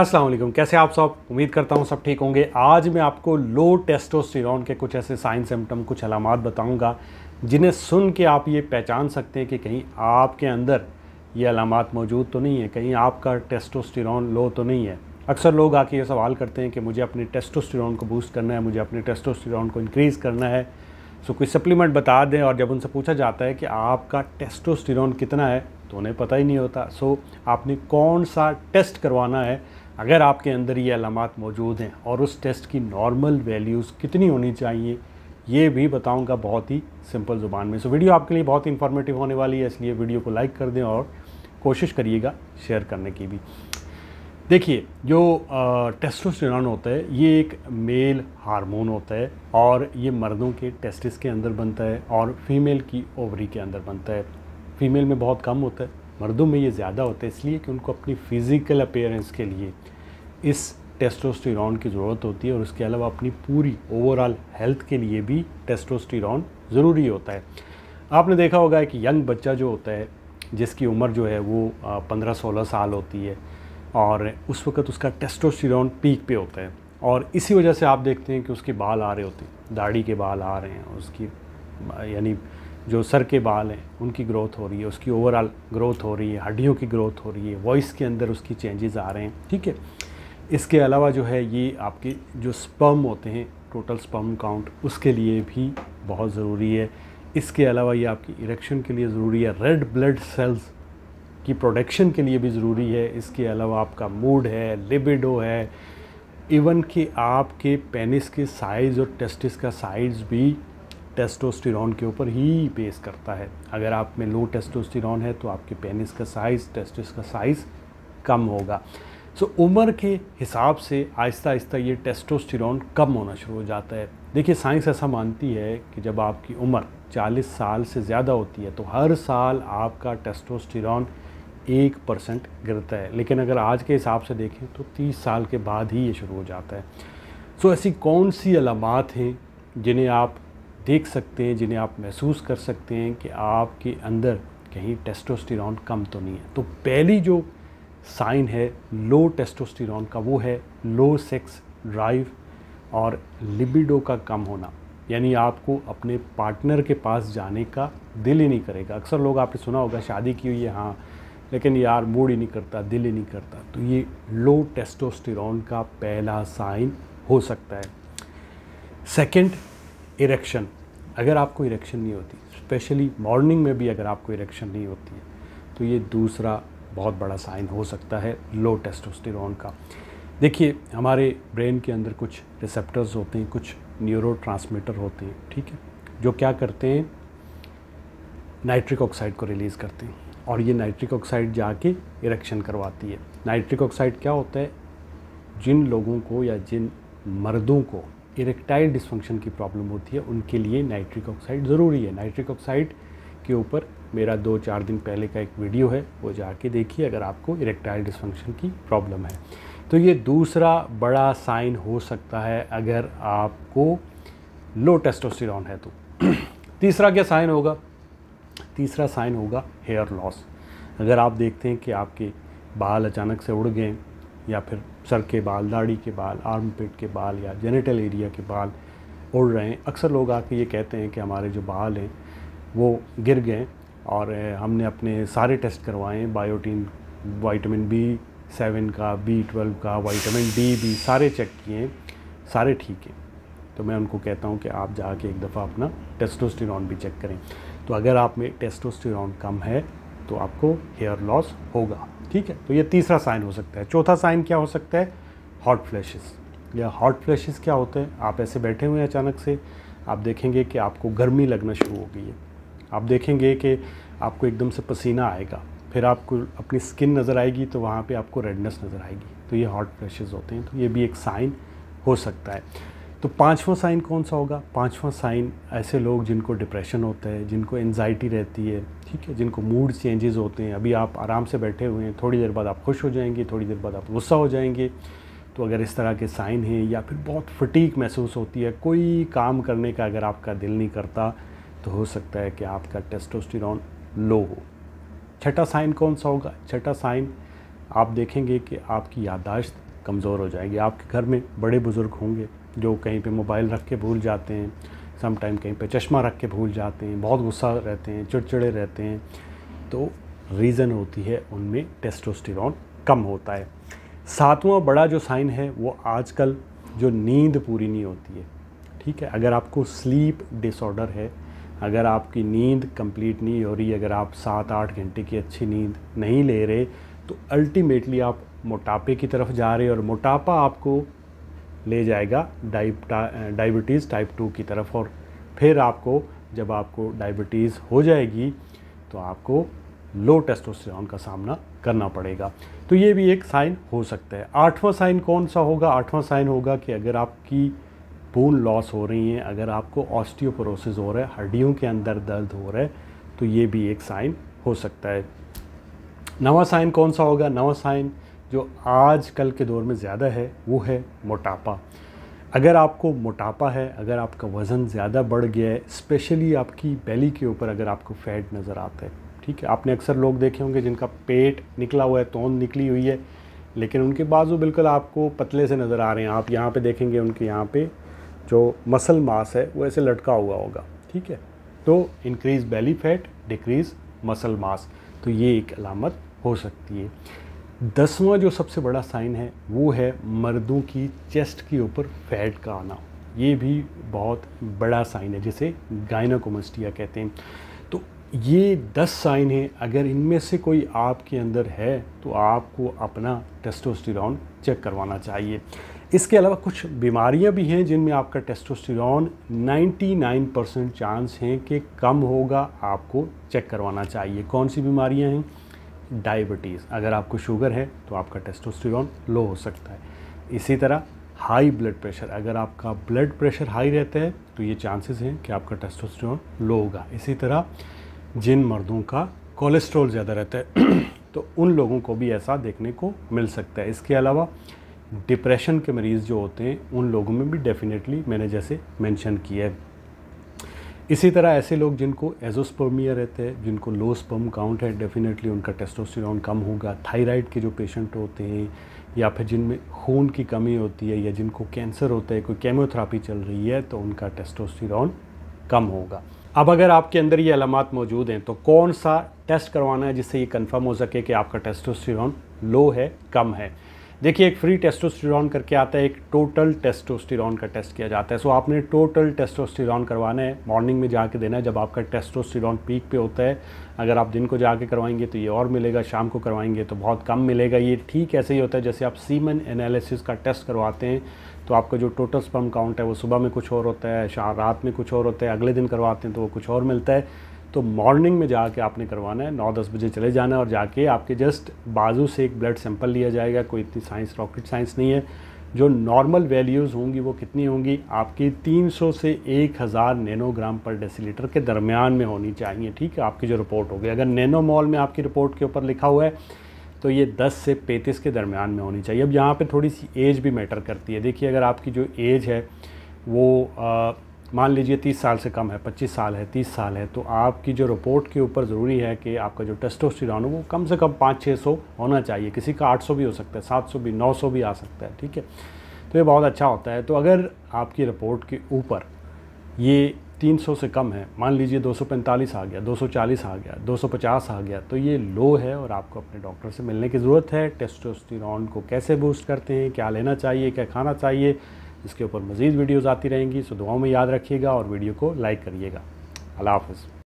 अस्सलाम वालेकुम कैसे आप सब उम्मीद करता हूँ सब ठीक होंगे आज मैं आपको लो टेस्टोस्टेरॉन के कुछ ऐसे साइन सिम्टम कुछ अलामत बताऊँगा जिन्हें सुन के आप ये पहचान सकते हैं कि कहीं आपके अंदर ये अलामत मौजूद तो नहीं है कहीं आपका टेस्टोस्टेरॉन लो तो नहीं है अक्सर लोग आके ये सवाल करते हैं कि मुझे अपने टेस्टोस्टेरॉन को बूस्ट करना है मुझे अपने टेस्टोस्टेरॉन को इंक्रीज़ करना है सो कोई सप्लीमेंट बता दें और जब उनसे पूछा जाता है कि आपका टेस्टोस्टेरॉन कितना है तो उन्हें पता ही नहीं होता सो आपने कौन सा टेस्ट करवाना है अगर आपके अंदर ये अलामत मौजूद हैं और उस टेस्ट की नॉर्मल वैल्यूज़ कितनी होनी चाहिए ये भी बताऊंगा बहुत ही सिंपल ज़ुबान में सो so, वीडियो आपके लिए बहुत ही इन्फॉर्मेटिव होने वाली है इसलिए वीडियो को लाइक कर दें और कोशिश करिएगा शेयर करने की भी देखिए जो टेस्टोस्टेरॉन होता है ये एक मेल हार्मोन होता है और ये मर्दों के टेस्टिस के अंदर बनता है और फीमेल की ओवरी के अंदर बनता है फीमेल में बहुत कम होता है मर्दों में ये ज़्यादा होता है इसलिए कि उनको अपनी फ़िज़िकल अपेयरेंस के लिए इस टेस्टोस्टिरॉन की ज़रूरत होती है और इसके अलावा अपनी पूरी ओवरऑल हेल्थ के लिए भी टेस्टोस्टिरॉन ज़रूरी होता है आपने देखा होगा कि यंग बच्चा जो होता है जिसकी उम्र जो है वो पंद्रह सोलह साल होती है और उस वक्त उसका टेस्टोस्टिरॉन पीक पे होता है और इसी वजह से आप देखते हैं कि उसके बाल आ रहे होते हैं दाढ़ी के बाल आ रहे हैं उसकी यानी जो सर के बाल हैं उनकी ग्रोथ हो रही है उसकी ओवरऑल ग्रोथ हो रही है हड्डियों की ग्रोथ हो रही है वॉइस के अंदर उसकी चेंजेस आ रहे हैं ठीक है इसके अलावा जो है ये आपके जो स्पर्म होते हैं टोटल स्पर्म काउंट उसके लिए भी बहुत ज़रूरी है इसके अलावा ये आपकी इरेक्शन के लिए ज़रूरी है रेड ब्लड सेल्स की प्रोडक्शन के लिए भी ज़रूरी है इसके अलावा आपका मूड है लिबिडो है इवन कि आपके पेनिस के साइज़ और टेस्टिस का साइज़ भी टेस्टोस्टेरॉन के ऊपर ही बेस करता है अगर आप में लो टेस्टोस्टेरॉन है तो आपके पेनिस का साइज़ टेस्टिस का साइज़ कम होगा सो so, उम्र के हिसाब से आहिस्ता आहिस्ता ये टेस्टोस्टिर कम होना शुरू हो जाता है देखिए साइंस ऐसा मानती है कि जब आपकी उम्र 40 साल से ज़्यादा होती है तो हर साल आपका टेस्टोस्टिर एक परसेंट गिरता है लेकिन अगर आज के हिसाब से देखें तो 30 साल के बाद ही ये शुरू हो जाता है सो so, ऐसी कौन सी अलामत हैं जिन्हें आप देख सकते हैं जिन्हें आप महसूस कर सकते हैं कि आपके अंदर कहीं टेस्टोस्टिरॉन कम तो नहीं है तो पहली जो साइन है लो टेस्टोस्टेरोन का वो है लो सेक्स ड्राइव और लिबिडो का कम होना यानी आपको अपने पार्टनर के पास जाने का दिल ही नहीं करेगा अक्सर लोग आपने सुना होगा शादी की हुई है हाँ लेकिन यार मूड ही नहीं करता दिल ही नहीं करता तो ये लो टेस्टोस्टेरोन का पहला साइन हो सकता है सेकंड इरेक्शन अगर आपको इरेक्शन नहीं होती स्पेशली मॉर्निंग में भी अगर आपको इरेक्शन नहीं होती है तो ये दूसरा बहुत बड़ा साइन हो सकता है लो टेस्टोस्टिर का देखिए हमारे ब्रेन के अंदर कुछ रिसेप्टर्स होते हैं कुछ न्यूरो होते हैं ठीक है जो क्या करते हैं नाइट्रिक ऑक्साइड को रिलीज़ करते हैं और ये नाइट्रिक ऑक्साइड जाके इरेक्शन करवाती है नाइट्रिक ऑक्साइड क्या होता है जिन लोगों को या जिन मर्दों को इरेक्टाइल डिस्फंक्शन की प्रॉब्लम होती है उनके लिए नाइट्रिक ऑक्साइड ज़रूरी है नाइट्रिक ऑक्साइड के ऊपर मेरा दो चार दिन पहले का एक वीडियो है वो जाके देखिए अगर आपको इरेक्टाइल डिस्फंक्शन की प्रॉब्लम है तो ये दूसरा बड़ा साइन हो सकता है अगर आपको लो टेस्टोस्टेरॉन है तो तीसरा क्या साइन होगा तीसरा साइन होगा हेयर लॉस अगर आप देखते हैं कि आपके बाल अचानक से उड़ गए या फिर सर के बाल दाढ़ी के बाल आर्म पेट के बाल या जेनेटल एरिया के बाल उड़ रहे हैं अक्सर लोग आके ये कहते हैं कि हमारे जो बाल हैं वो गिर गए और हमने अपने सारे टेस्ट करवाए बायोटीन वाइटामिन बी सेवन का बी ट्वेल्व का वाइटामिन डी भी सारे चेक किए सारे ठीक हैं तो मैं उनको कहता हूँ कि आप जाके एक दफ़ा अपना टेस्टोस्टेरॉन भी चेक करें तो अगर आप में टेस्टोस्टेरॉन कम है तो आपको हेयर लॉस होगा ठीक है तो ये तीसरा साइन हो सकता है चौथा साइन क्या हो सकता है हॉट फ्लैशेस या हॉट फ्लैशेस क्या होते हैं आप ऐसे बैठे हुए हैं अचानक से आप देखेंगे कि आपको गर्मी लगना शुरू हो गई है आप देखेंगे कि आपको एकदम से पसीना आएगा फिर आपको अपनी स्किन नज़र आएगी तो वहाँ पे आपको रेडनेस नज़र आएगी तो ये हॉट फ्लैशेज़ होते हैं तो ये भी एक साइन हो सकता है तो पांचवा साइन कौन सा होगा पांचवा साइन ऐसे लोग जिनको डिप्रेशन होता है जिनको एनजाइटी रहती है ठीक है जिनको मूड चेंजेस होते हैं अभी आप आराम से बैठे हुए हैं थोड़ी देर बाद आप खुश हो जाएंगे थोड़ी देर बाद आप गुस्सा हो जाएंगे तो अगर इस तरह के साइन हैं या फिर बहुत फटीक महसूस होती है कोई काम करने का अगर आपका दिल नहीं करता तो हो सकता है कि आपका टेस्टोस्टेरोन लो हो छठा साइन कौन सा होगा छठा साइन आप देखेंगे कि आपकी यादाश्त कमज़ोर हो जाएगी आपके घर में बड़े बुज़ुर्ग होंगे जो कहीं पे मोबाइल रख के भूल जाते हैं समटाइम कहीं पे चश्मा रख के भूल जाते हैं बहुत गुस्सा रहते हैं चिड़चिड़े रहते हैं तो रीज़न होती है उनमें टेस्टोस्टेरोन कम होता है सातवां बड़ा जो साइन है वो आजकल जो नींद पूरी नहीं होती है ठीक है अगर आपको स्लीप डिसऑर्डर है अगर आपकी नींद कंप्लीट नहीं हो रही अगर आप सात आठ घंटे की अच्छी नींद नहीं ले रहे तो अल्टीमेटली आप मोटापे की तरफ जा रहे और मोटापा आपको ले जाएगा डायबिटीज़ टाइप टू की तरफ और फिर आपको जब आपको डायबिटीज़ हो जाएगी तो आपको लो टेस्टोस्टेरोन का सामना करना पड़ेगा तो ये भी एक साइन हो सकता है आठवां साइन कौन सा होगा आठवां साइन होगा कि अगर आपकी बोन लॉस हो रही हैं अगर आपको ऑस्टियोपोरोसिस हो रहा है हड्डियों के अंदर दर्द हो रहा है तो ये भी एक साइन हो सकता है नवा साइन कौन सा होगा नवा साइन जो आज कल के दौर में ज़्यादा है वो है मोटापा अगर आपको मोटापा है अगर आपका वज़न ज़्यादा बढ़ गया है स्पेशली आपकी बेली के ऊपर अगर आपको फैट नज़र आता है ठीक है आपने अक्सर लोग देखे होंगे जिनका पेट निकला हुआ है तोंद निकली हुई है लेकिन उनके बाजू बिल्कुल आपको पतले से नज़र आ रहे हैं आप यहाँ पे देखेंगे उनके यहाँ पे जो मसल मास है वो ऐसे लटका हुआ होगा ठीक है तो increase belly fat decrease muscle mass तो ये एक अलामत हो सकती है दसवां जो सबसे बड़ा साइन है वो है मर्दों की चेस्ट के ऊपर फैट का आना ये भी बहुत बड़ा साइन है जिसे गायनाकोमस्टिया कहते हैं तो ये दस साइन हैं अगर इनमें से कोई आपके अंदर है तो आपको अपना टेस्टोस्टेरॉन चेक करवाना चाहिए इसके अलावा कुछ बीमारियां भी हैं जिनमें आपका टेस्टोस्टेरोन 99 परसेंट चांस हैं कि कम होगा आपको चेक करवाना चाहिए कौन सी बीमारियां हैं डायबिटीज़ अगर आपको शुगर है तो आपका टेस्टोस्टेरोन लो हो सकता है इसी तरह हाई ब्लड प्रेशर अगर आपका ब्लड प्रेशर हाई रहता है तो ये चांसेस हैं कि आपका टेस्टोस्टेरॉन लो होगा इसी तरह जिन मर्दों का कोलेस्ट्रॉल ज़्यादा रहता है तो उन लोगों को भी ऐसा देखने को मिल सकता है इसके अलावा डिप्रेशन के मरीज़ जो होते हैं उन लोगों में भी डेफिनेटली मैंने जैसे मेंशन किया है इसी तरह ऐसे लोग जिनको एजोस्पर्मिया रहते हैं जिनको लो स्पर्म काउंट है डेफिनेटली उनका टेस्टोस्टेरोन कम होगा थायराइड के जो पेशेंट होते हैं या फिर जिनमें खून की कमी होती है या जिनको कैंसर होता है कोई केमोथेरापी चल रही है तो उनका टेस्टोस्टेरोन कम होगा अब अगर आपके अंदर ये अलामत मौजूद हैं तो कौन सा टेस्ट करवाना है जिससे ये कंफर्म हो सके कि आपका टेस्टोस्टेरोन लो है कम है देखिए एक फ्री टेस्टोस्टेरॉन करके आता है एक टोटल टेस्टोस्टेरॉन का टेस्ट किया जाता है सो आपने टोटल टेस्टोस्टेरॉन करवाना है मॉर्निंग में जाके देना है जब आपका टेस्टोस्टेरॉन पीक पे होता है अगर आप दिन को जाके करवाएंगे तो ये और मिलेगा शाम को करवाएंगे तो बहुत कम मिलेगा ये ठीक ऐसे ही होता है जैसे आप सीमन एनालिसिस का टेस्ट करवाते हैं तो आपका जो टोटल स्पम काउंट है वो सुबह में कुछ और होता है शाम रात में कुछ और होता है अगले दिन करवाते हैं तो वो कुछ और मिलता है तो मॉर्निंग में जाके आपने करवाना है नौ दस बजे चले जाना और जाके आपके जस्ट बाजू से एक ब्लड सैंपल लिया जाएगा कोई इतनी साइंस रॉकेट साइंस नहीं है जो नॉर्मल वैल्यूज़ होंगी वो कितनी होंगी आपकी 300 से 1000 नैनोग्राम पर डेसीलीटर के दरमियान में होनी चाहिए ठीक है आपकी जो रिपोर्ट होगी अगर नैनो मॉल में आपकी रिपोर्ट के ऊपर लिखा हुआ है तो ये 10 से 35 के दरमियान में होनी चाहिए अब यहाँ पे थोड़ी सी एज भी मैटर करती है देखिए अगर आपकी जो एज है वो आ, मान लीजिए तीस साल से कम है पच्चीस साल है तीस साल है तो आपकी जो रिपोर्ट के ऊपर ज़रूरी है कि आपका जो टेस्टोस्टेरॉन है वो कम से कम पाँच छः सौ होना चाहिए किसी का आठ सौ भी हो सकता है सात सौ भी नौ सौ भी आ सकता है ठीक है तो ये बहुत अच्छा होता है तो अगर आपकी रिपोर्ट के ऊपर ये 300 से कम है मान लीजिए 245 आ गया 240 आ गया 250 आ गया तो ये लो है और आपको अपने डॉक्टर से मिलने की ज़रूरत है टेस्टोस्टिर को कैसे बूस्ट करते हैं क्या लेना चाहिए क्या खाना चाहिए इसके ऊपर मज़ीद वीडियोज़ आती रहेंगी सो दुआओं में याद रखिएगा और वीडियो को लाइक करिएगा अल्लाह हाफ़